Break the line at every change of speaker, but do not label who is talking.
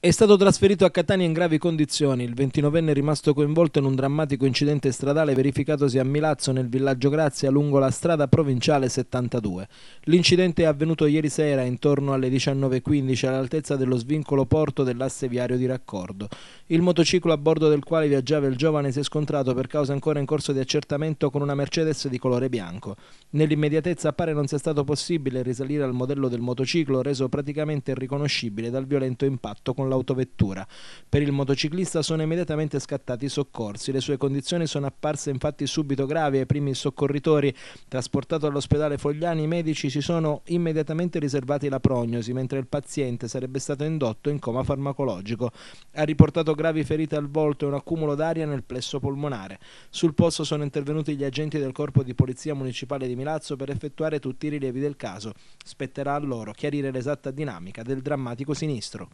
È stato trasferito a Catania in gravi condizioni, il 29enne è rimasto coinvolto in un drammatico incidente stradale verificatosi a Milazzo nel villaggio Grazia lungo la strada provinciale 72. L'incidente è avvenuto ieri sera intorno alle 19.15 all'altezza dello svincolo porto dell'asse viario di raccordo. Il motociclo a bordo del quale viaggiava il giovane si è scontrato per causa ancora in corso di accertamento con una Mercedes di colore bianco. Nell'immediatezza appare non sia stato possibile risalire al modello del motociclo reso praticamente irriconoscibile dal violento impatto con l'autovettura. Per il motociclista sono immediatamente scattati i soccorsi. Le sue condizioni sono apparse infatti subito gravi ai primi soccorritori. Trasportato all'ospedale Fogliani, i medici si sono immediatamente riservati la prognosi, mentre il paziente sarebbe stato indotto in coma farmacologico. Ha riportato gravi ferite al volto e un accumulo d'aria nel plesso polmonare. Sul posto sono intervenuti gli agenti del Corpo di Polizia Municipale di Milazzo per effettuare tutti i rilievi del caso. Spetterà a loro chiarire l'esatta dinamica del drammatico sinistro.